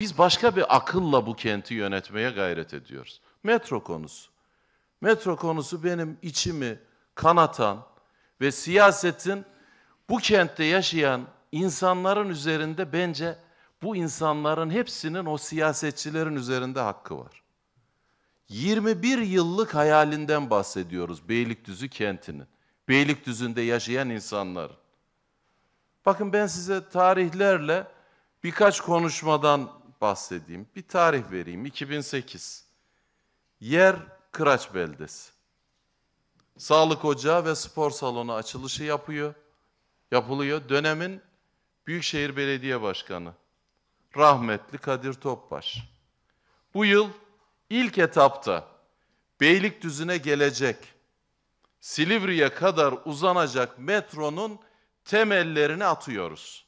Biz başka bir akılla bu kenti yönetmeye gayret ediyoruz. Metro konusu. Metro konusu benim içimi kanatan ve siyasetin bu kentte yaşayan insanların üzerinde bence bu insanların hepsinin o siyasetçilerin üzerinde hakkı var. 21 yıllık hayalinden bahsediyoruz Beylikdüzü kentinin. Beylikdüzü'nde yaşayan insanların. Bakın ben size tarihlerle birkaç konuşmadan bahsedeyim. Bir tarih vereyim. 2008. Yer Kıraç Beldesi. Sağlık ocağı ve spor salonu açılışı yapıyor. Yapılıyor. Dönemin Büyükşehir Belediye Başkanı rahmetli Kadir Topbaş. Bu yıl ilk etapta Beylikdüzü'ne gelecek Silivri'ye kadar uzanacak metronun temellerini atıyoruz.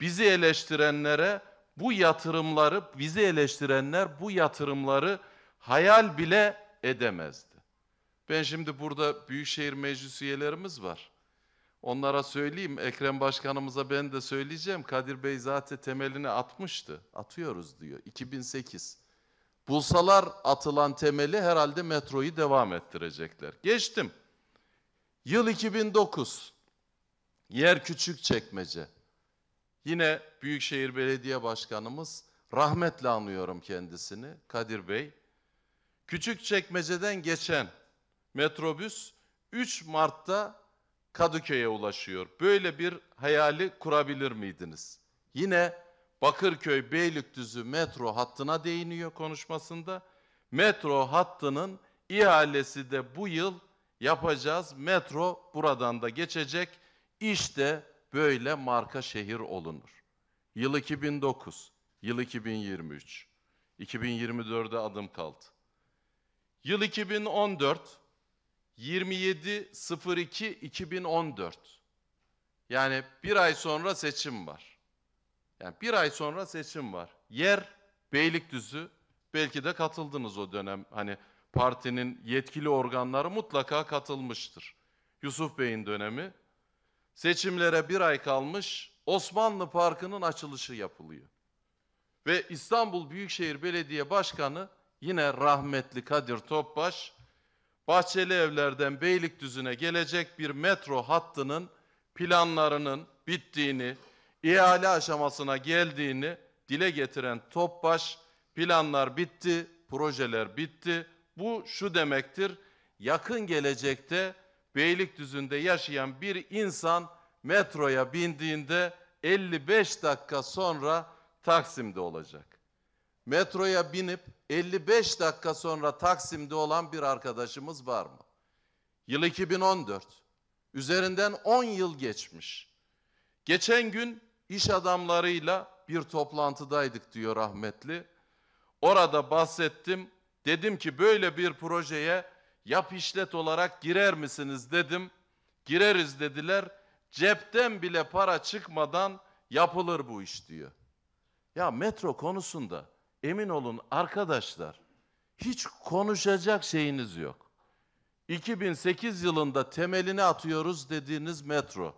Bizi eleştirenlere bu yatırımları bizi eleştirenler bu yatırımları hayal bile edemezdi. Ben şimdi burada Büyükşehir Meclis üyelerimiz var. Onlara söyleyeyim, Ekrem Başkanımıza ben de söyleyeceğim. Kadir Bey zaten temelini atmıştı. Atıyoruz diyor, 2008. Bulsalar atılan temeli herhalde metroyu devam ettirecekler. Geçtim. Yıl 2009. Yer küçük çekmece. Yine Büyükşehir Belediye Başkanımız, rahmetle anıyorum kendisini, Kadir Bey. Küçükçekmece'den geçen metrobüs 3 Mart'ta Kadıköy'e ulaşıyor. Böyle bir hayali kurabilir miydiniz? Yine Bakırköy Beylikdüzü metro hattına değiniyor konuşmasında. Metro hattının ihalesi de bu yıl yapacağız. Metro buradan da geçecek. İşte böyle marka şehir olunur. Yıl 2009, yıl 2023. 2024'e adım kaldı. Yıl 2014, 27.02.2014. Yani bir ay sonra seçim var. Yani bir ay sonra seçim var. Yer Beylikdüzü, belki de katıldınız o dönem. Hani partinin yetkili organları mutlaka katılmıştır. Yusuf Bey'in dönemi Seçimlere bir ay kalmış Osmanlı Parkı'nın açılışı yapılıyor. Ve İstanbul Büyükşehir Belediye Başkanı yine rahmetli Kadir Topbaş, Bahçeli Evler'den Beylikdüzü'ne gelecek bir metro hattının planlarının bittiğini, ihale aşamasına geldiğini dile getiren Topbaş, planlar bitti, projeler bitti. Bu şu demektir, yakın gelecekte Beylikdüzü'nde yaşayan bir insan metroya bindiğinde 55 dakika sonra Taksim'de olacak. Metroya binip 55 dakika sonra Taksim'de olan bir arkadaşımız var mı? Yıl 2014. Üzerinden 10 yıl geçmiş. Geçen gün iş adamlarıyla bir toplantıdaydık diyor rahmetli. Orada bahsettim. Dedim ki böyle bir projeye yap işlet olarak girer misiniz dedim. Gireriz dediler. Cepten bile para çıkmadan yapılır bu iş diyor. Ya metro konusunda emin olun arkadaşlar hiç konuşacak şeyiniz yok. 2008 yılında temelini atıyoruz dediğiniz metro,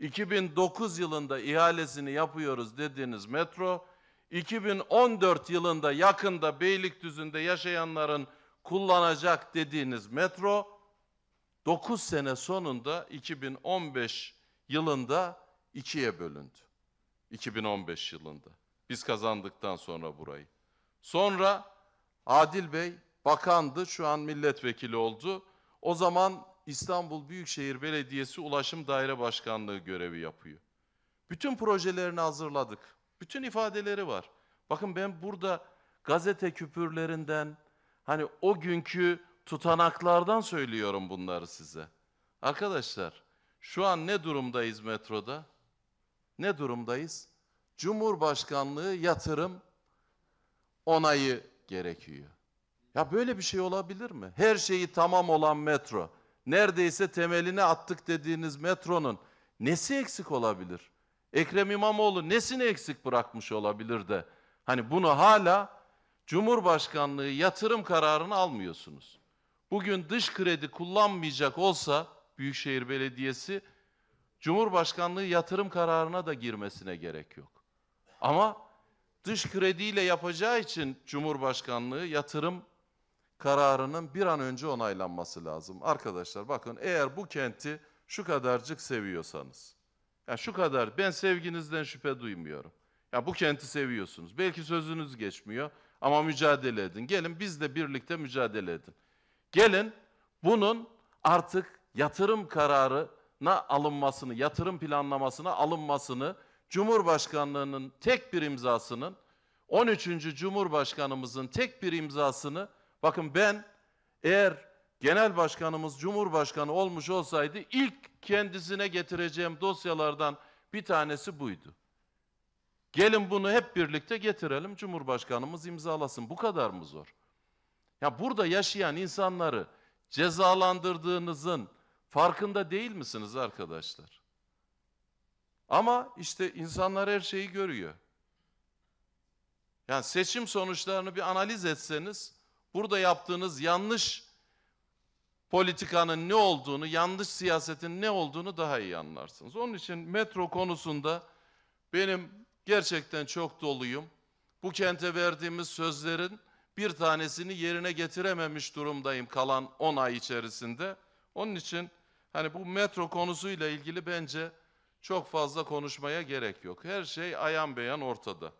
2009 yılında ihalesini yapıyoruz dediğiniz metro, 2014 yılında yakında Beylikdüzü'nde yaşayanların kullanacak dediğiniz metro 9 sene sonunda 2015 yılında ikiye bölündü. 2015 yılında. Biz kazandıktan sonra burayı. Sonra Adil Bey bakandı, şu an milletvekili oldu. O zaman İstanbul Büyükşehir Belediyesi Ulaşım Daire Başkanlığı görevi yapıyor. Bütün projelerini hazırladık. Bütün ifadeleri var. Bakın ben burada gazete küpürlerinden, Hani o günkü tutanaklardan söylüyorum bunları size. Arkadaşlar şu an ne durumdayız metroda? Ne durumdayız? Cumhurbaşkanlığı yatırım onayı gerekiyor. Ya böyle bir şey olabilir mi? Her şeyi tamam olan metro, neredeyse temelini attık dediğiniz metronun nesi eksik olabilir? Ekrem İmamoğlu nesini eksik bırakmış olabilir de hani bunu hala Cumhurbaşkanlığı yatırım kararını almıyorsunuz. Bugün dış kredi kullanmayacak olsa Büyükşehir Belediyesi Cumhurbaşkanlığı yatırım kararına da girmesine gerek yok. Ama dış krediyle yapacağı için Cumhurbaşkanlığı yatırım kararının bir an önce onaylanması lazım. Arkadaşlar bakın eğer bu kenti şu kadarcık seviyorsanız, ya şu kadar ben sevginizden şüphe duymuyorum. Ya bu kenti seviyorsunuz. Belki sözünüz geçmiyor. Ama mücadele edin. Gelin biz de birlikte mücadele edin. Gelin bunun artık yatırım kararına alınmasını, yatırım planlamasına alınmasını, Cumhurbaşkanlığının tek bir imzasının, 13. Cumhurbaşkanımızın tek bir imzasını, bakın ben eğer genel başkanımız Cumhurbaşkanı olmuş olsaydı ilk kendisine getireceğim dosyalardan bir tanesi buydu. Gelin bunu hep birlikte getirelim, Cumhurbaşkanımız imzalasın. Bu kadar mı zor? Ya burada yaşayan insanları cezalandırdığınızın farkında değil misiniz arkadaşlar? Ama işte insanlar her şeyi görüyor. Yani seçim sonuçlarını bir analiz etseniz burada yaptığınız yanlış politikanın ne olduğunu, yanlış siyasetin ne olduğunu daha iyi anlarsınız. Onun için metro konusunda benim Gerçekten çok doluyum. Bu kente verdiğimiz sözlerin bir tanesini yerine getirememiş durumdayım kalan 10 ay içerisinde. Onun için hani bu metro konusuyla ilgili bence çok fazla konuşmaya gerek yok. Her şey ayan beyan ortada.